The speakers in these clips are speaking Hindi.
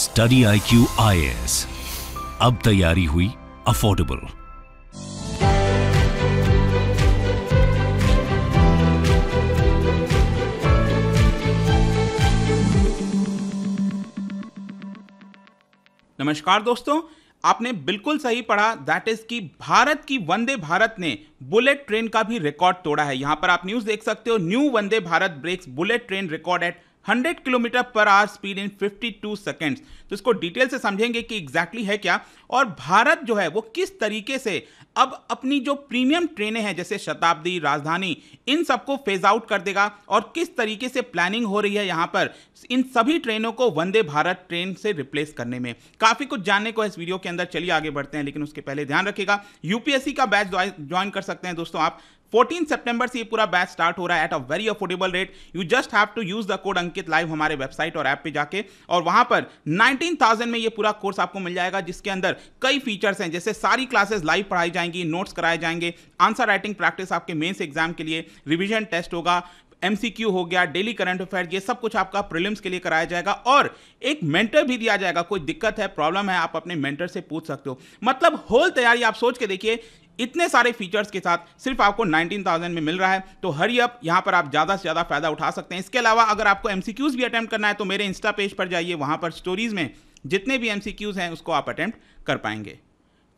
study I Q I S अब तैयारी हुई अफोर्डेबल नमस्कार दोस्तों आपने बिल्कुल सही पढ़ा दैट इज कि भारत की वंदे भारत ने बुलेट ट्रेन का भी रिकॉर्ड तोड़ा है यहां पर आप न्यूज देख सकते हो new Vande Bharat breaks bullet train record at 100 kilometre per hour speed in 52 seconds तो इसको डिटेल से समझेंगे कि एग्जैक्टली है क्या और भारत जो है वो किस तरीके से अब अपनी जो प्रीमियम ट्रेनें हैं जैसे शताब्दी राजधानी इन सबको फेज आउट कर देगा और किस तरीके से प्लानिंग हो रही है यहाँ पर इन सभी ट्रेनों को वंदे भारत ट्रेन से रिप्लेस करने में काफ़ी कुछ जानने को इस वीडियो के अंदर चलिए आगे बढ़ते हैं लेकिन उसके पहले ध्यान रखिएगा यूपीएससी का बैच ज्वाइन कर सकते हैं दोस्तों आप फोर्टीन सेप्टेंबर से ये पूरा बैच स्टार्ट हो रहा है at a very affordable rate you just have to use the code Ankit live हमारे वेबसाइट और ऐप पे जाके और वहां पर 19,000 में ये पूरा कोर्स आपको मिल जाएगा जिसके अंदर कई फीचर्स हैं जैसे सारी क्लासेस लाइव पढ़ाई जाएंगी नोट्स कराए जाएंगे आंसर राइटिंग प्रैक्टिस आपके मेन्स एग्जाम के लिए रिविजन टेस्ट होगा एमसीक्यू हो गया डेली करंट अफेयर ये सब कुछ आपका प्रिलिम्स के लिए कराया जाएगा और एक मेंटर भी दिया जाएगा कोई दिक्कत है प्रॉब्लम है आप अपने मेंटर से पूछ सकते हो मतलब होल तैयारी आप सोच के देखिए इतने सारे फीचर्स के साथ सिर्फ आपको 19,000 में मिल रहा है तो हरी अप यहाँ पर आप ज़्यादा से ज़्यादा फायदा उठा सकते हैं इसके अलावा अगर आपको एम भी अटैम्प्ट करना है तो मेरे इंस्टा पेज पर जाइए वहाँ पर स्टोरीज में जितने भी एम हैं उसको आप अटैम्प्ट कर पाएंगे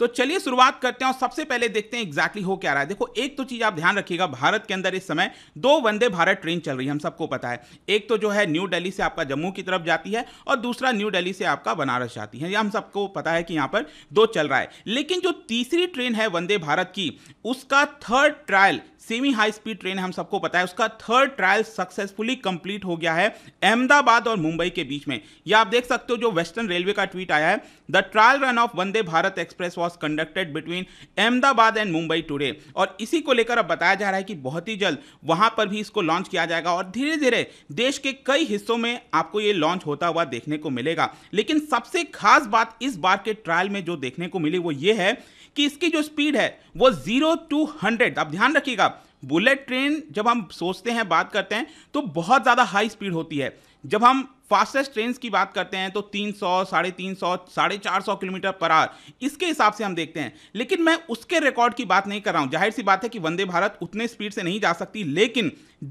तो चलिए शुरुआत करते हैं और सबसे पहले देखते हैं एग्जैक्टली हो क्या रहा है देखो एक तो चीज़ आप ध्यान रखिएगा भारत के अंदर इस समय दो वंदे भारत ट्रेन चल रही है हम सबको पता है एक तो जो है न्यू दिल्ली से आपका जम्मू की तरफ जाती है और दूसरा न्यू दिल्ली से आपका बनारस जाती है हम सबको पता है कि यहाँ पर दो चल रहा है लेकिन जो तीसरी ट्रेन है वंदे भारत की उसका third trial semi high speed train हम सबको पता है उसका थर्ड ट्रायल सक्सेसफुली कंप्लीट हो गया है अहमदाबाद और मुंबई के बीच में यह आप देख सकते हो जो वेस्टर्न रेलवे का ट्वीट आया है the trial run of Vande Bharat express was conducted between Ahmedabad and Mumbai today और इसी को लेकर अब बताया जा रहा है कि बहुत ही जल्द वहां पर भी इसको लॉन्च किया जाएगा और धीरे धीरे देश के कई हिस्सों में आपको ये लॉन्च होता हुआ देखने को मिलेगा लेकिन सबसे खास बात इस बार के ट्रायल में जो देखने को मिली वो ये है कि इसकी जो स्पीड है वो जीरो टू हंड्रेड आप ध्यान रखिएगा बुलेट ट्रेन जब हम सोचते हैं बात करते हैं तो बहुत ज़्यादा हाई स्पीड होती है जब हम फास्टेस्ट ट्रेन की बात करते हैं तो तीन सौ साढ़े तीन सौ साढ़े चार सौ किलोमीटर पर आवर इसके हिसाब से हम देखते हैं लेकिन मैं उसके रिकॉर्ड की बात नहीं कर रहा हूं जाहिर सी बात है कि वंदे भारत उतने स्पीड से नहीं जा सकती लेकिन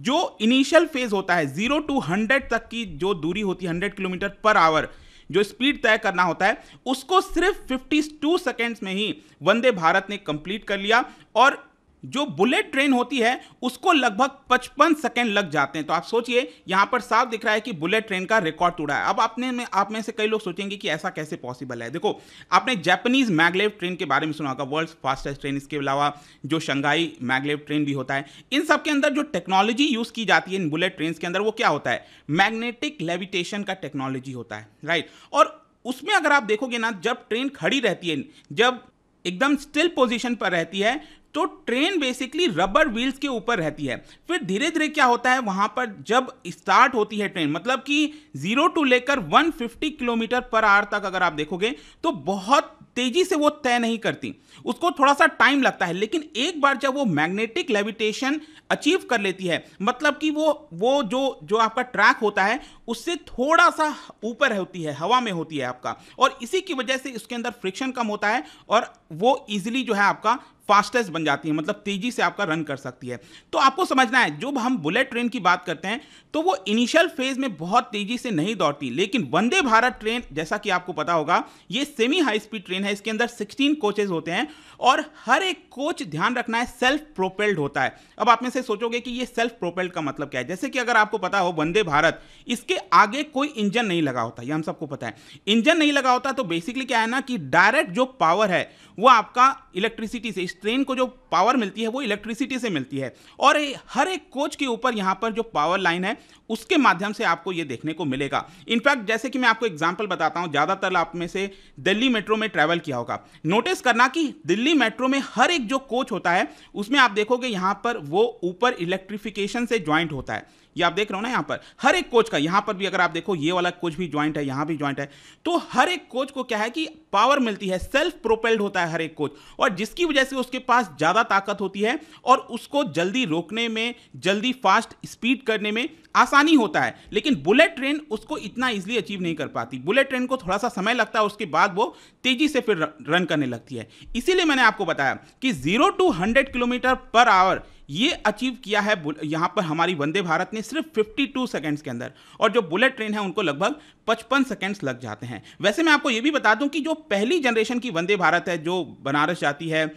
जो इनिशियल फेज होता है जीरो टू हंड्रेड तक की जो दूरी होती है हंड्रेड किलोमीटर पर आवर जो स्पीड तय करना होता है उसको सिर्फ 52 सेकंड्स में ही वंदे भारत ने कंप्लीट कर लिया और जो बुलेट ट्रेन होती है उसको लगभग 55 सेकंड लग जाते हैं तो आप सोचिए यहाँ पर साफ दिख रहा है कि बुलेट ट्रेन का रिकॉर्ड टूटा है अब आपने में आप में से कई लोग सोचेंगे कि ऐसा कैसे पॉसिबल है देखो आपने जैपनीज मैगलेव ट्रेन के बारे में सुना होगा वर्ल्ड फास्टेस्ट ट्रेन इसके अलावा जो शंघाई मैगलेव ट्रेन भी होता है इन सब के अंदर जो टेक्नोलॉजी यूज़ की जाती है इन बुलेट ट्रेन के अंदर वो क्या होता है मैग्नेटिक लेविटेशन का टेक्नोलॉजी होता है राइट और उसमें अगर आप देखोगे ना जब ट्रेन खड़ी रहती है जब एकदम स्टिल पोजीशन पर रहती है तो ट्रेन बेसिकली रबर व्हील्स के ऊपर रहती है फिर धीरे धीरे क्या होता है वहां पर जब स्टार्ट होती है ट्रेन मतलब कि जीरो टू लेकर 150 किलोमीटर पर आवर तक अगर आप देखोगे तो बहुत तेजी से वो तय नहीं करती उसको थोड़ा सा टाइम लगता है लेकिन एक बार जब वो मैग्नेटिक लेविटेशन अचीव कर लेती है मतलब कि वो वो जो जो आपका ट्रैक होता है उससे थोड़ा सा ऊपर होती है हवा में होती है आपका और इसी की वजह से उसके अंदर फ्रिक्शन कम होता है और वो इजिली जो है आपका फास्टेस्ट बन जाती है मतलब तेजी से आपका रन कर सकती है तो आपको समझना है जो हम बुलेट ट्रेन की बात करते हैं तो वो इनिशियल फेज में बहुत तेजी से नहीं दौड़ती लेकिन वंदे भारत ट्रेन जैसा कि आपको पता होगा ये सेमी हाई स्पीड ट्रेन है इसके अंदर 16 कोचेज होते हैं और हर एक कोच ध्यान रखना है सेल्फ प्रोपेल्ड होता है अब आप में से सोचोगे कि ये सेल्फ प्रोपेल्ड का मतलब क्या है जैसे कि अगर आपको पता हो वंदे भारत इसके आगे कोई इंजन नहीं लगा होता ये हम सबको पता है इंजन नहीं लगा होता तो बेसिकली क्या है ना कि डायरेक्ट जो पावर है वो आपका इलेक्ट्रिसिटी से ट्रेन को जो पावर मिलती है वो इलेक्ट्रिसिटी से मिलती है और हर एक कोच के ऊपर यहाँ पर जो पावर लाइन है उसके माध्यम से आपको ये देखने को मिलेगा इनफैक्ट जैसे कि मैं आपको एग्जाम्पल बताता हूँ ज़्यादातर आप में से दिल्ली मेट्रो में ट्रैवल किया होगा नोटिस करना कि दिल्ली मेट्रो में हर एक जो कोच होता है उसमें आप देखोगे यहाँ पर वो ऊपर इलेक्ट्रिफिकेशन से ज्वाइंट होता है ये आप देख रहे हो ना यहाँ पर हर एक कोच का यहाँ पर भी अगर आप देखो ये वाला कोच भी ज्वाइंट है यहाँ भी ज्वाइंट है तो हर एक कोच को क्या है कि पावर मिलती है सेल्फ प्रोपेल्ड होता है हर एक कोच और जिसकी वजह से उसके पास ज़्यादा ताकत होती है और उसको जल्दी रोकने में जल्दी फास्ट स्पीड करने में आसानी होता है लेकिन बुलेट ट्रेन उसको इतना ईजिली अचीव नहीं कर पाती बुलेट ट्रेन को थोड़ा सा समय लगता है उसके बाद वो तेजी से फिर रन करने लगती है इसीलिए मैंने आपको बताया कि zero to hundred kilometre per hour ये अचीव किया है यहाँ पर हमारी वंदे भारत ने सिर्फ 52 सेकंड्स के अंदर और जो बुलेट ट्रेन है उनको लगभग 55 सेकंड्स लग जाते हैं वैसे मैं आपको ये भी बता दूं कि जो पहली जनरेशन की वंदे भारत है जो बनारस जाती है आ,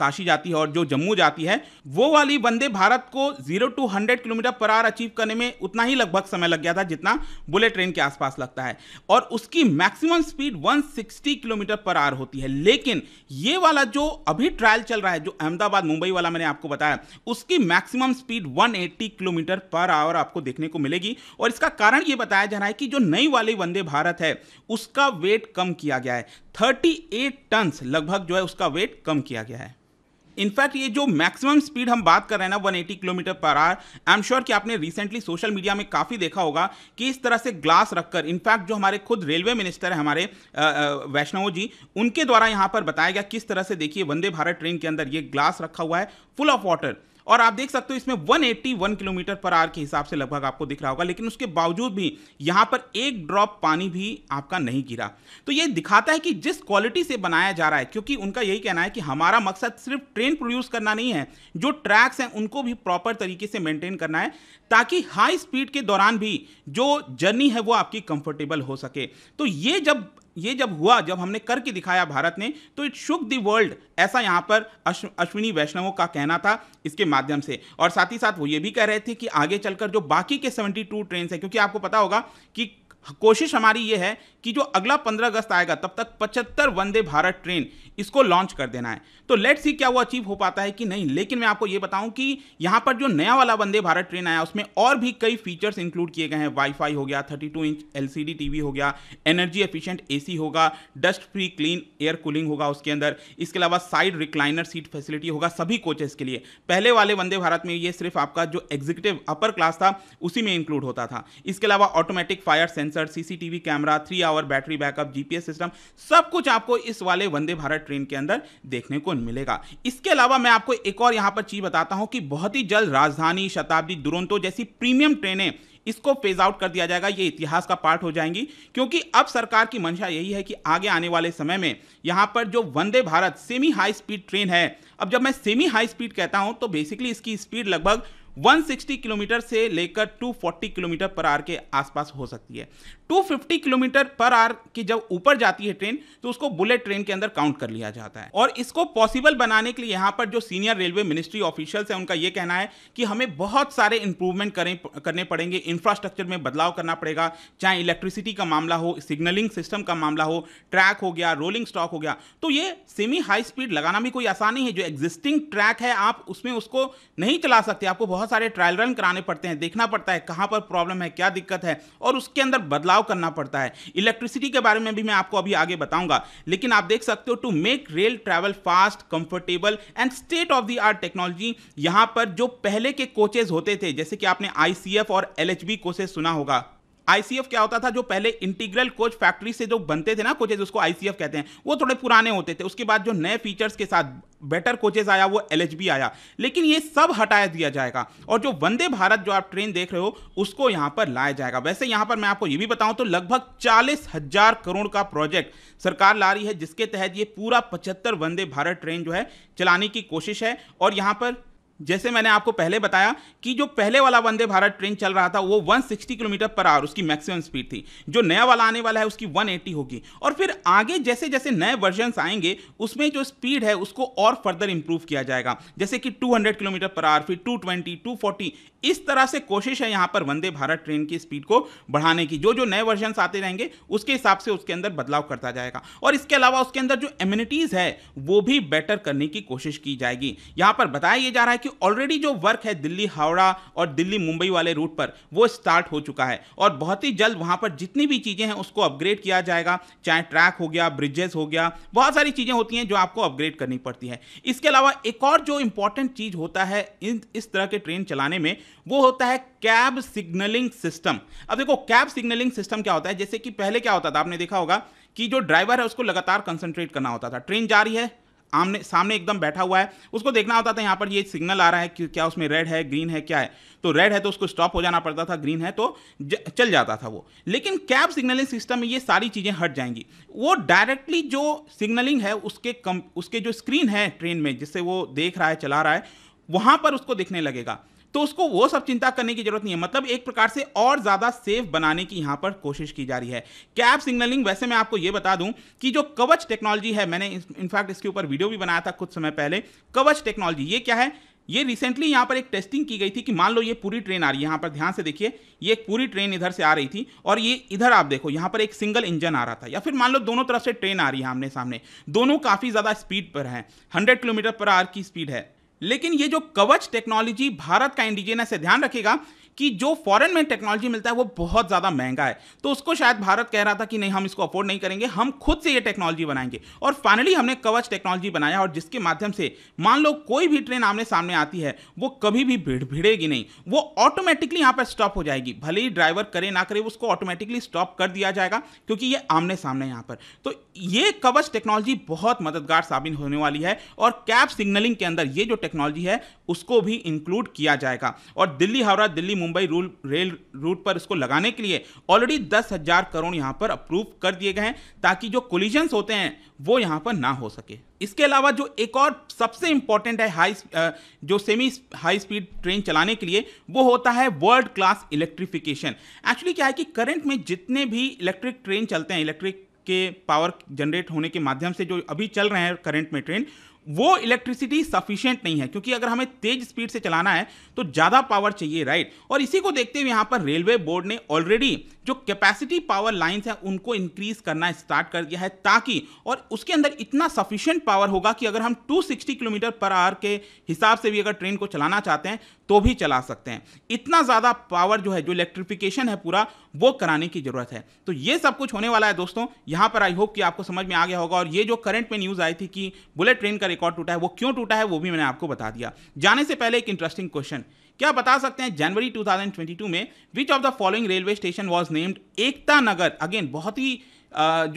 काशी जाती है और जो जम्मू जाती है वो वाली वंदे भारत को zero to hundred kilometre per hour achieve करने में उतना ही लगभग समय लग गया था जितना बुलेट ट्रेन के आसपास लगता है और उसकी maximum speed 160 kilometre per hour होती है लेकिन ये वाला जो अभी ट्रायल चल रहा है जो अहमदाबाद मुंबई वाला मैंने आपको बताया उसकी maximum speed 180 kilometre per hour आपको देखने को मिलेगी और इसका कारण यह बताया जा रहा है कि जो नई वाली वंदे भारत है उसका वेट कम किया गया है 38 टन लगभग जो है उसका वेट कम किया गया है इनफैक्ट ये जो मैक्सिमम स्पीड हम बात कर रहे हैं ना 180 kilometre per are I am sure कि आपने रिसेंटली सोशल मीडिया में काफ़ी देखा होगा कि इस तरह से ग्लास रखकर इनफैक्ट जो हमारे खुद रेलवे मिनिस्टर हैं हमारे वैष्णव जी उनके द्वारा यहाँ पर बताया गया किस तरह से देखिए वंदे भारत ट्रेन के अंदर ये ग्लास रखा हुआ है फुल ऑफ वाटर और आप देख सकते हो इसमें 181 किलोमीटर पर आवर के हिसाब से लगभग आपको दिख रहा होगा लेकिन उसके बावजूद भी यहाँ पर एक ड्रॉप पानी भी आपका नहीं गिरा तो ये दिखाता है कि जिस क्वालिटी से बनाया जा रहा है क्योंकि उनका यही कहना है कि हमारा मकसद सिर्फ ट्रेन प्रोड्यूस करना नहीं है जो ट्रैक्स हैं उनको भी प्रॉपर तरीके से मेंटेन करना है ताकि हाई स्पीड के दौरान भी जो जर्नी है वो आपकी कंफर्टेबल हो सके तो ये जब ये जब हुआ जब हमने करके दिखाया भारत ने तो इट शुक द वर्ल्ड ऐसा यहाँ पर अश्विनी वैष्णवों का कहना था इसके माध्यम से और साथ ही साथ वो ये भी कह रहे थे कि आगे चलकर जो बाकी के 72 ट्रेन है क्योंकि आपको पता होगा कि कोशिश हमारी ये है कि जो अगला 15 अगस्त आएगा तब तक 75 वंदे भारत ट्रेन इसको लॉन्च कर देना है तो लेट सी क्या वो अचीव हो पाता है कि नहीं लेकिन मैं आपको ये बताऊं कि यहाँ पर जो नया वाला वंदे भारत ट्रेन आया उसमें और भी कई फीचर्स इंक्लूड किए गए हैं वाईफाई हो गया 32 इंच एलसीडी टीवी हो गया एनर्जी एफिशिएंट एसी होगा dust free clean air cooling होगा उसके अंदर इसके अलावा साइड रिक्लाइनर सीट फैसिलिटी होगा सभी कोचेस के लिए पहले वाले वंदे भारत में ये सिर्फ आपका जो एग्जीक्यूटिव अपर क्लास था उसी में इंक्लूड होता था इसके अलावा automatic fire sensor CCTV camera three tower battery backup GPS system सब कुछ आपको इस वाले वंदे भारत ट्रेन के अंदर देखने को मिलेगा इसके अलावा मैं आपको एक और यहां पर चीज बताता हूं कि बहुत ही जल्द राजधानी शताब्दी दुरंतो जैसी प्रीमियम ट्रेनें इसको फेज आउट कर दिया जाएगा ये इतिहास का पार्ट हो जाएंगी क्योंकि अब सरकार की मंशा यही है कि आगे आने वाले समय में यहां पर जो Vande Bharat semi high speed train है अब जब मैं सेमी हाई स्पीड कहता हूं तो बेसिकली इसकी स्पीड लगभग 160 किलोमीटर से लेकर 240 किलोमीटर पर आर के आसपास हो सकती है 250 किलोमीटर पर आर की जब ऊपर जाती है ट्रेन तो उसको बुलेट ट्रेन के अंदर काउंट कर लिया जाता है और इसको पॉसिबल बनाने के लिए यहां पर जो सीनियर रेलवे मिनिस्ट्री ऑफिशियल्स हैं उनका यह कहना है कि हमें बहुत सारे इंप्रूवमेंट करें करने पड़ेंगे इंफ्रास्ट्रक्चर में बदलाव करना पड़ेगा चाहे इलेक्ट्रिसिटी का मामला हो सिग्नलिंग सिस्टम का मामला हो ट्रैक हो गया रोलिंग स्टॉक हो गया तो ये सेमी हाई स्पीड लगाना भी कोई आसान नहीं है जो एग्जिस्टिंग ट्रैक है आप उसमें उसको नहीं चला सकते आपको बहुत सारे ट्रायल रन कराने पड़ते हैं देखना पड़ता है कहां पर प्रॉब्लम है क्या दिक्कत है और उसके अंदर बदलाव बदलाव करना पड़ता है इलेक्ट्रिसिटी के बारे में भी मैं आपको अभी आगे बताऊंगा लेकिन आप देख सकते हो to make rail travel fast comfortable and state of the art technology यहां पर जो पहले के कोचेज होते थे जैसे कि आपने आईसीएफ और एलएचबी कोचेज सुना होगा आईसीएफ क्या होता था जो पहले इंटीग्रल कोच फैक्ट्री से जो बनते थे ना कोचेज उसको आईसीएफ कहते हैं वो थोड़े पुराने होते थे उसके बाद जो नए फीचर्स के साथ बेटर कोचेज आया वो एल आया लेकिन ये सब हटाया दिया जाएगा और जो वंदे भारत जो आप ट्रेन देख रहे हो उसको यहाँ पर लाया जाएगा वैसे यहाँ पर मैं आपको ये भी बताऊँ तो लगभग चालीस हजार करोड़ का प्रोजेक्ट सरकार ला रही है जिसके तहत ये पूरा पचहत्तर वंदे भारत ट्रेन जो है चलाने की कोशिश है और यहाँ पर जैसे मैंने आपको पहले बताया कि जो पहले वाला वंदे भारत ट्रेन चल रहा था वो 160 किलोमीटर पर आवर उसकी मैक्सिमम स्पीड थी जो नया वाला आने वाला है उसकी 180 होगी और फिर आगे जैसे जैसे नए वर्जन आएंगे उसमें जो स्पीड है उसको और फर्दर इंप्रूव किया जाएगा जैसे कि 200 किलोमीटर पर आवर फिर 220, 240 इस तरह से कोशिश है यहाँ पर वंदे भारत ट्रेन की स्पीड को बढ़ाने की जो जो नए वर्जन आते रहेंगे उसके हिसाब से उसके अंदर बदलाव करता जाएगा और इसके अलावा उसके अंदर जो एम्यूनिटीज़ है वो भी बेटर करने की कोशिश की जाएगी यहाँ पर बताया जा रहा है कि ऑलरेडी जो वर्क है दिल्ली हावड़ा और दिल्ली मुंबई वाले रूट पर वो स्टार्ट हो चुका है और बहुत ही जल्द वहाँ पर जितनी भी चीज़ें हैं उसको अपग्रेड किया जाएगा चाहे ट्रैक हो गया ब्रिजेस हो गया बहुत सारी चीज़ें होती हैं जो आपको अपग्रेड करनी पड़ती है इसके अलावा एक और जो इंपॉर्टेंट चीज़ होता है इन इस तरह के ट्रेन चलाने में वो होता है कैब सिग्नलिंग सिस्टम अब देखो कैब सिग्नलिंग सिस्टम क्या होता है जैसे कि पहले क्या होता था आपने देखा होगा कि जो ड्राइवर है उसको लगातार कंसंट्रेट करना होता था ट्रेन जा रही है आमने सामने एकदम बैठा हुआ है उसको देखना होता था यहाँ पर ये सिग्नल आ रहा है कि क्या उसमें रेड है ग्रीन है क्या है तो रेड है तो उसको स्टॉप हो जाना पड़ता था ग्रीन है तो ज, चल जाता था वो लेकिन कैब सिग्नलिंग सिस्टम में ये सारी चीज़ें हट जाएंगी वो डायरेक्टली जो सिग्नलिंग है उसके कम उसके जो स्क्रीन है ट्रेन में जिससे वो देख रहा है चला रहा है वहाँ पर उसको दिखने लगेगा तो उसको वो सब चिंता करने की जरूरत नहीं है मतलब एक प्रकार से और ज़्यादा सेफ बनाने की यहां पर कोशिश की जा रही है कैब सिग्नलिंग वैसे मैं आपको यह बता दूं कि जो कवच टेक्नोलॉजी है मैंने इनफैक्ट इसके ऊपर वीडियो भी बनाया था कुछ समय पहले कवच टेक्नोलॉजी ये क्या है ये रिसेंटली यहां पर एक टेस्टिंग की गई थी कि मान लो ये पूरी ट्रेन आ रही है यहां पर ध्यान से देखिए ये एक पूरी ट्रेन इधर से आ रही थी और ये इधर आप देखो यहां पर एक सिंगल इंजन आ रहा था या फिर मान लो दोनों तरफ से ट्रेन आ रही है आमने सामने दोनों काफ़ी ज़्यादा स्पीड पर हैं हंड्रेड किलोमीटर पर आवर की स्पीड है लेकिन ये जो कवच टेक्नोलॉजी भारत का इंडिजिनस है ध्यान रखिएगा कि जो फॉरेन में टेक्नोलॉजी मिलता है वो बहुत ज़्यादा महंगा है तो उसको शायद भारत कह रहा था कि नहीं हम इसको अफोर्ड नहीं करेंगे हम खुद से ये टेक्नोलॉजी बनाएंगे और फाइनली हमने कवच टेक्नोलॉजी बनाया और जिसके माध्यम से मान लो कोई भी ट्रेन आमने सामने आती है वो कभी भी भिड़ भिड़ेगी नहीं वो ऑटोमेटिकली यहाँ पर स्टॉप हो जाएगी भले ही ड्राइवर करे ना करे उसको ऑटोमेटिकली स्टॉप कर दिया जाएगा क्योंकि ये आमने सामने यहाँ पर तो ये कवच टेक्नोलॉजी बहुत मददगार साबित होने वाली है और कैब सिग्नलिंग के अंदर ये जो टेक्नोलॉजी है उसको भी इंक्लूड किया जाएगा और Delhi Howrah Delhi Mumbai rule rail route पर इसको लगाने के लिए ऑलरेडी दस हजार करोड़ यहाँ पर अप्रूव कर दिए गए हैं ताकि जो कोलिजन्स होते हैं वो यहाँ पर ना हो सके इसके अलावा जो एक और सबसे इंपॉर्टेंट है हाई जो सेमी हाई स्पीड ट्रेन चलाने के लिए वो होता है वर्ल्ड क्लास इलेक्ट्रिफिकेशन एक्चुअली क्या है कि करंट में जितने भी इलेक्ट्रिक ट्रेन चलते हैं इलेक्ट्रिक के पावर जनरेट होने के माध्यम से जो अभी चल रहे हैं करंट में ट्रेन वो इलेक्ट्रिसिटी सफिशियंट नहीं है क्योंकि अगर हमें तेज स्पीड से चलाना है तो ज़्यादा पावर चाहिए राइट और इसी को देखते हुए यहाँ पर रेलवे बोर्ड ने ऑलरेडी जो कैपेसिटी पावर लाइन्स हैं उनको इंक्रीज करना स्टार्ट कर दिया है ताकि और उसके अंदर इतना सफिशियंट पावर होगा कि अगर हम 260 किलोमीटर पर आवर के हिसाब से भी अगर ट्रेन को चलाना चाहते हैं तो भी चला सकते हैं इतना ज़्यादा पावर जो है जो इलेक्ट्रिफिकेशन है पूरा वो कराने की ज़रूरत है तो ये सब कुछ होने वाला है दोस्तों यहाँ पर आई होप कि आपको समझ में आ गया होगा और ये जो करंट में न्यूज़ आई थी कि बुलेट ट्रेन का रिकॉर्ड टूटा है वो क्यों टूटा है वो भी मैंने आपको बता दिया जाने से पहले एक इंटरेस्टिंग क्वेश्चन क्या बता सकते हैं जनवरी 2022 में which of the following railway station was named Ekta Nagar again बहुत ही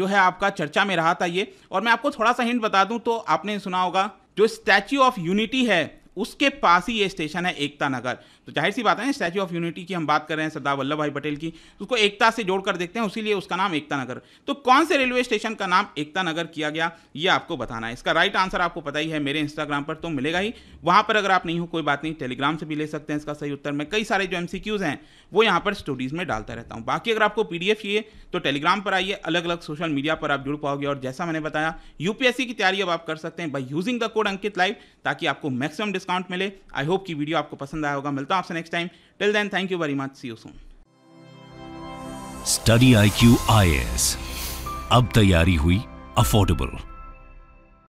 जो है आपका चर्चा में रहा था ये और मैं आपको थोड़ा सा हिंट बता दूं तो आपने सुना होगा जो स्टैच्यू ऑफ यूनिटी है उसके पास ही ये स्टेशन है एकता नगर तो जाहिर सी बात है स्टैचू ऑफ यूनिटी की हम बात कर रहे हैं सरदार वल्लभ भाई पटेल की तो उसको एकता से जोड़कर देखते हैं उसीलिए उसका नाम एकता नगर तो कौन से रेलवे स्टेशन का नाम एकता नगर किया गया ये आपको बताना है इसका राइट आंसर आपको पता ही है मेरे इंस्टाग्राम पर तो मिलेगा ही वहां पर अगर आप नहीं हो कोई बात नहीं टेलीग्राम से भी ले सकते हैं इसका सही उत्तर मैं कई सारे जो एम हैं वो यहाँ पर स्टोरीज में डालता रहता हूँ बाकी अगर आपको पी चाहिए तो टेलीग्राम पर आइए अलग अलग सोशल मीडिया पर आप जुड़ पाओगे और जैसा मैंने बताया यूपीएससी की तैयारी अब आप कर सकते हैं by using the code Ankit live ताकि आपको मैक्सिमम डिस्काउंट मिले आई होप कि वीडियो आपको पसंद आया होगा मिलता हूं आपसे next time till then thank you very much see you soon study I Q I S अब तैयारी हुई अफोर्डेबल